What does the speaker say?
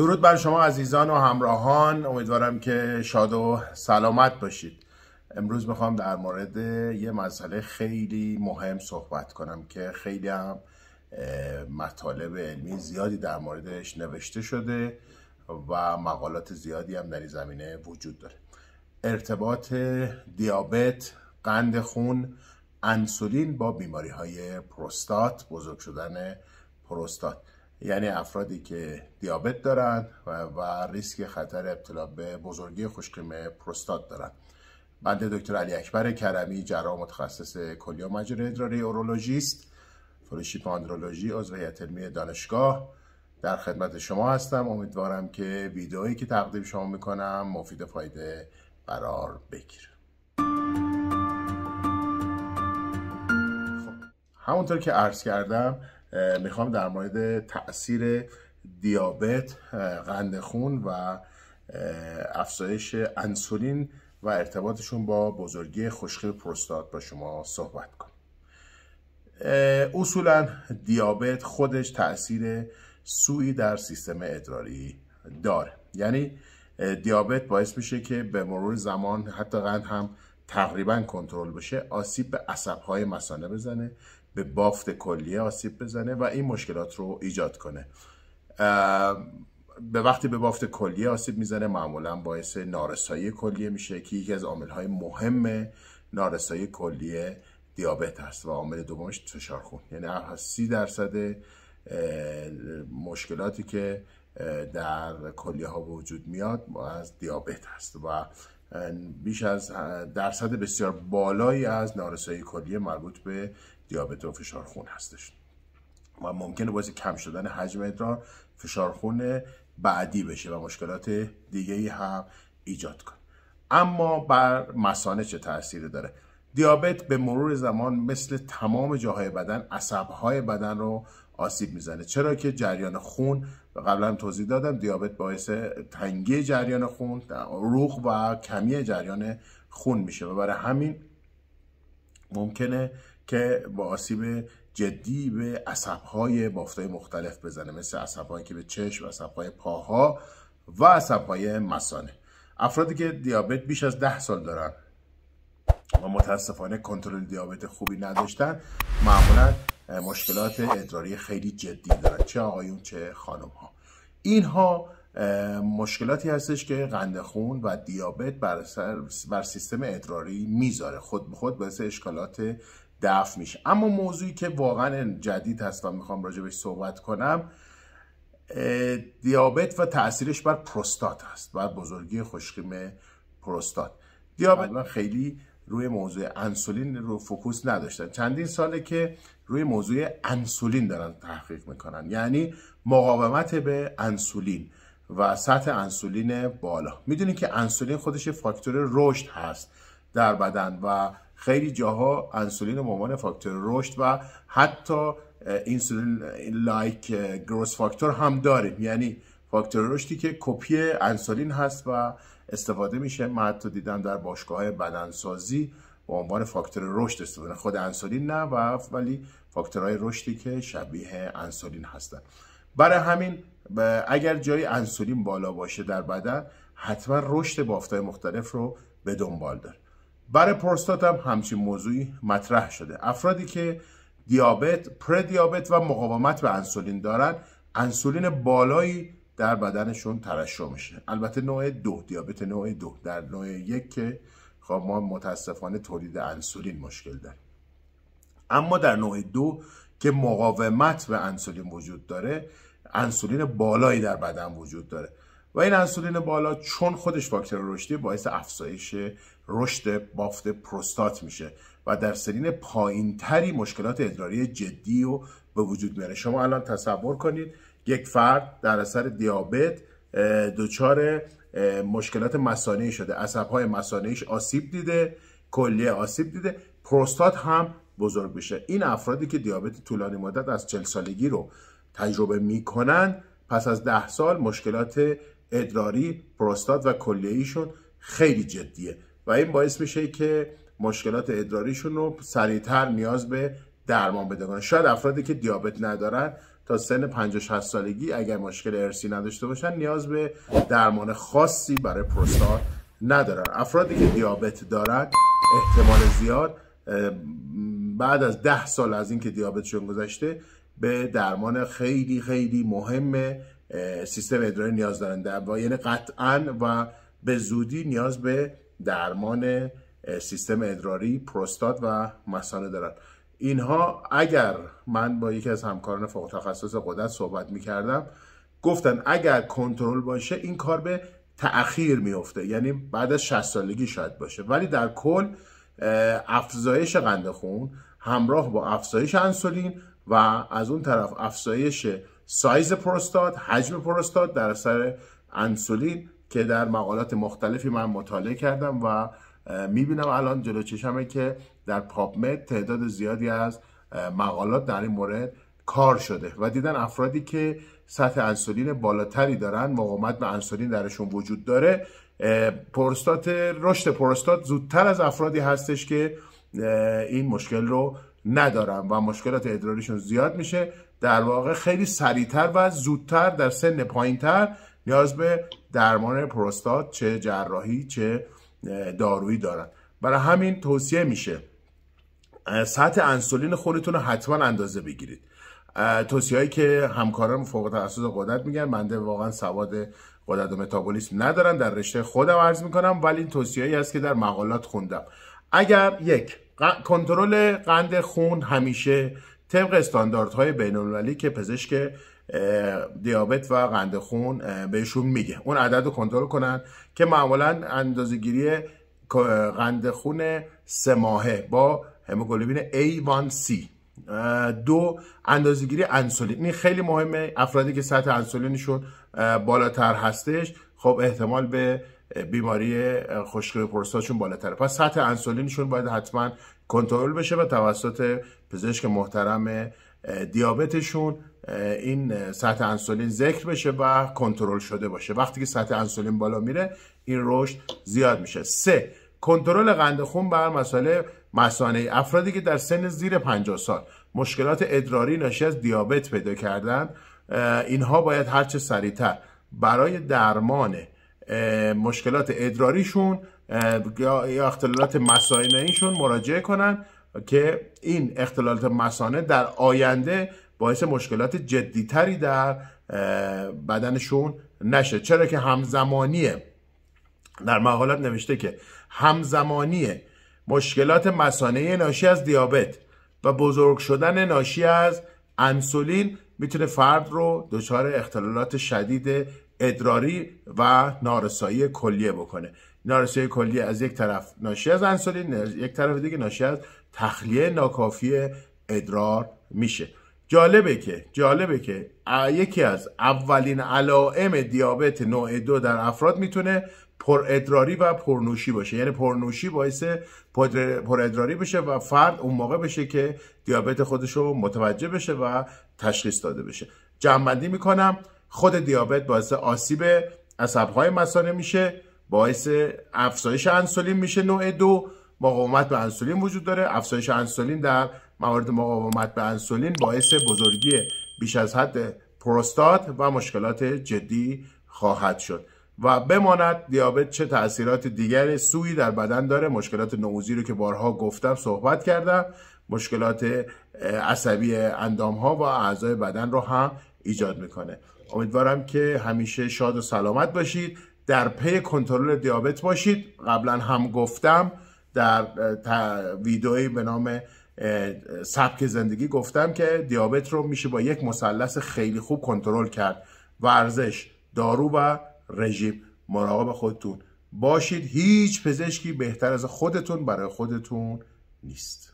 درود بر شما عزیزان و همراهان امیدوارم که شاد و سلامت باشید امروز میخوام در مورد یه مسئله خیلی مهم صحبت کنم که خیلی هم مطالب علمی زیادی در موردش نوشته شده و مقالات زیادی هم در این زمینه وجود داره ارتباط دیابت قند خون انسولین با بیماری های پروستات بزرگ شدن پروستات یعنی افرادی که دیابت دارند و, و ریسک خطر ابتلا به بزرگی خوشقیمه پروستات دارند بنده دکتر علی اکبر کرمی جراح متخصص کلیه مجرای ادراری اورولوژیست فلوشیپ آندرولوژی از دانشگاه در خدمت شما هستم امیدوارم که ویدئویی که تقدیم شما میکنم مفید فایده قرار بگیره خب، همونطور که عرض کردم میخوام در مورد تاثیر دیابت قند خون و افزایش انسولین و ارتباطشون با بزرگی خشکی پروستات با شما صحبت کنم اصولا دیابت خودش تاثیر سوی در سیستم ادراری داره یعنی دیابت باعث میشه که به مرور زمان حتی قند هم تقریبا کنترل بشه آسیب به عصبهای مثانه بزنه به بافت کلیه آسیب بزنه و این مشکلات رو ایجاد کنه به وقتی به بافت کلیه آسیب میزنه معمولا باعث نارسایی کلیه میشه که یکی از عاملهای مهم نارسایی کلیه دیابت هست و عامل دومش فشار خون یعنی هر سی درصد مشکلاتی که در کلیه ها وجود میاد از دیابت هست و بیش از درصد بسیار بالایی از نارسایی کلیه مربوط به دیابت و فشار خون هستش و ممکنه باعث کم شدن حجم ادرار فشار خون بعدی بشه و مشکلات دیگه هم ایجاد کنه اما بر مسانه چه تأثیری داره دیابت به مرور زمان مثل تمام جاهای بدن عصبهای بدن رو آسیب میزنه چرا که جریان خون قبلا هم توضیح دادم دیابت باعث تنگی جریان خون روخ و کمی جریان خون میشه و برای همین ممکنه که با آسیب جدی به عصبهای بافتای مختلف بزنه مثل عصبهایی که به چشم، عصبهای پاها و عصبهای مسانه افرادی که دیابت بیش از ده سال دارن و متاسفانه کنترل دیابت خوبی نداشتن معمولا مشکلات ادراری خیلی جدی دارن چه آقایون چه خانم ها اینها مشکلاتی هستش که قند خون و دیابت بر, بر سیستم ادراری میذاره خود به خود باعث اشکالات دفع میشه اما موضوعی که واقعا جدید هست و میخوام بهش صحبت کنم دیابت و تاثیرش بر پروستات هست بر بزرگی خشکیم پروستات دیابت خیلی روی موضوع انسولین رو فوکوس نداشتن چندین ساله که روی موضوع انسولین دارن تحقیق میکنن یعنی مقاومت به انسولین و سطح انسولین بالا میدونید که انسولین خودش فاکتور رشد هست در بدن و خیلی جاها انسولین و عنوان فاکتور رشد و حتی انسولین لایک گروس فاکتور هم داریم یعنی فاکتور رشدی که کپی انسولین هست و استفاده میشه من حتی دیدم در باشگاه های بدنسازی به عنوان فاکتور رشد استفاده خود انسولین نه و ولی فاکتورهای رشدی که شبیه انسولین هستن برای همین اگر جای انسولین بالا باشه در بدن حتما رشد بافتهای مختلف رو به دنبال داره برای پروستات هم همچین موضوعی مطرح شده افرادی که دیابت، دیابت و مقاومت به انسولین دارن انسولین بالایی در بدنشون ترشح میشه البته نوع دو دیابت نوع دو در نوع یک که خب ما متاسفانه تولید انسولین مشکل داریم اما در نوع دو که مقاومت به انسولین وجود داره انسولین بالایی در بدن وجود داره و این انسولین بالا چون خودش فاکتور رشدی باعث افزایش رشد بافت پروستات میشه و در سرین پایینتری مشکلات ادراری جدی و به وجود میاره شما الان تصور کنید یک فرد در اثر دیابت دچار مشکلات مسانهی شده های مسانهیش آسیب دیده کلیه آسیب دیده پروستات هم بزرگ بشه این افرادی که دیابت طولانی مدت از 40 سالگی رو تجربه میکنن پس از ده سال مشکلات ادراری پروستات و کلیهیشون خیلی جدیه و این باعث میشه که مشکلات ادراریشون رو سریعتر نیاز به درمان بده کنن شاید افرادی که دیابت ندارن تا سن 50 60 سالگی اگر مشکل ارسی نداشته باشن نیاز به درمان خاصی برای پروستات ندارن افرادی که دیابت دارن احتمال زیاد بعد از ده سال از اینکه دیابتشون گذشته به درمان خیلی خیلی مهمه سیستم ادراری نیاز دارن و یعنی قطعا و به زودی نیاز به درمان سیستم ادراری پروستات و مثانه دارن اینها اگر من با یکی از همکاران فوق تخصص قدرت صحبت میکردم گفتن اگر کنترل باشه این کار به تأخیر میفته یعنی بعد از 60 سالگی شاید باشه ولی در کل افزایش قند خون همراه با افزایش انسولین و از اون طرف افزایش سایز پروستات حجم پروستات در اثر انسولین که در مقالات مختلفی من مطالعه کردم و میبینم الان جلو چشمه که در مد تعداد زیادی از مقالات در این مورد کار شده و دیدن افرادی که سطح انسولین بالاتری دارن مقامت به انسولین درشون وجود داره پروستات رشد پروستات زودتر از افرادی هستش که این مشکل رو ندارن و مشکلات ادراریشون زیاد میشه در واقع خیلی سریعتر و زودتر در سن پایینتر نیاز به درمان پروستات چه جراحی چه دارویی دارن برای همین توصیه میشه سطح انسولین خودتون رو حتما اندازه بگیرید توصیه هایی که همکاران فوق تخصص قدرت میگن منده واقعا سواد قدرت و متابولیسم ندارم در رشته خودم عرض میکنم ولی این توصیه است که در مقالات خوندم اگر یک کنترل قند خون همیشه طبق استانداردهای بین المللی که پزشک دیابت و قند خون بهشون میگه اون عدد رو کنترل کنن که معمولا اندازهگیری قند خون سه ماهه با هموگلوبین A1C دو اندازهگیری انسولین این خیلی مهمه افرادی که سطح انسولینشون بالاتر هستش خب احتمال به بیماری خشکی پروستاتشون بالاتره پس سطح انسولینشون باید حتما کنترل بشه و توسط پزشک محترم دیابتشون این سطح انسولین ذکر بشه و کنترل شده باشه وقتی که سطح انسولین بالا میره این رشد زیاد میشه سه کنترل قند خون بر مسئله مسانه افرادی که در سن زیر 50 سال مشکلات ادراری ناشی از دیابت پیدا کردن اینها باید هرچه سریعتر برای درمان مشکلات ادراریشون یا اختلالات مسانه اینشون مراجعه کنن که این اختلالات مسانه در آینده باعث مشکلات جدیتری در بدنشون نشه چرا که همزمانیه در مقالات نوشته که همزمانیه مشکلات مسانه ناشی از دیابت و بزرگ شدن ناشی از انسولین میتونه فرد رو دچار اختلالات شدید ادراری و نارسایی کلیه بکنه نارسایی کلی از یک طرف ناشی از انسولین یک طرف دیگه ناشی از تخلیه ناکافی ادرار میشه جالبه که جالبه که یکی از اولین علائم دیابت نوع دو در افراد میتونه پر ادراری و پرنوشی باشه یعنی پرنوشی باعث پر ادراری بشه و فرد اون موقع بشه که دیابت خودش رو متوجه بشه و تشخیص داده بشه جمع میکنم خود دیابت باعث آسیب عصبهای مثانه میشه باعث افزایش انسولین میشه نوع دو مقاومت به انسولین وجود داره افزایش انسولین در موارد مقاومت به انسولین باعث بزرگی بیش از حد پروستات و مشکلات جدی خواهد شد و بماند دیابت چه تاثیرات دیگر سویی در بدن داره مشکلات نوزی رو که بارها گفتم صحبت کردم مشکلات عصبی اندام ها و اعضای بدن رو هم ایجاد میکنه امیدوارم که همیشه شاد و سلامت باشید در پی کنترل دیابت باشید قبلا هم گفتم در ویدئوی به نام سبک زندگی گفتم که دیابت رو میشه با یک مثلث خیلی خوب کنترل کرد ورزش دارو و رژیم مراقب خودتون باشید هیچ پزشکی بهتر از خودتون برای خودتون نیست